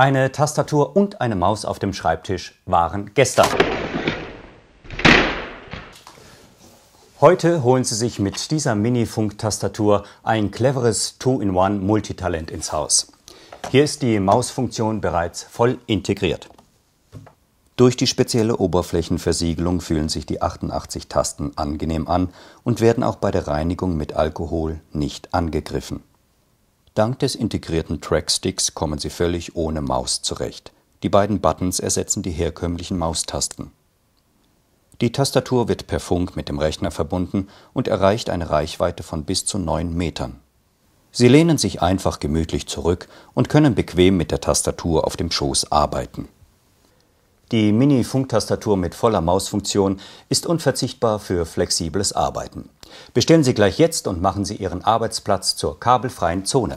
Eine Tastatur und eine Maus auf dem Schreibtisch waren gestern. Heute holen Sie sich mit dieser Mini-Funk-Tastatur ein cleveres Two-in-One-Multitalent ins Haus. Hier ist die Mausfunktion bereits voll integriert. Durch die spezielle Oberflächenversiegelung fühlen sich die 88 Tasten angenehm an und werden auch bei der Reinigung mit Alkohol nicht angegriffen. Dank des integrierten Tracksticks kommen Sie völlig ohne Maus zurecht. Die beiden Buttons ersetzen die herkömmlichen Maustasten. Die Tastatur wird per Funk mit dem Rechner verbunden und erreicht eine Reichweite von bis zu 9 Metern. Sie lehnen sich einfach gemütlich zurück und können bequem mit der Tastatur auf dem Schoß arbeiten. Die Mini-Funktastatur mit voller Mausfunktion ist unverzichtbar für flexibles Arbeiten. Bestellen Sie gleich jetzt und machen Sie Ihren Arbeitsplatz zur kabelfreien Zone.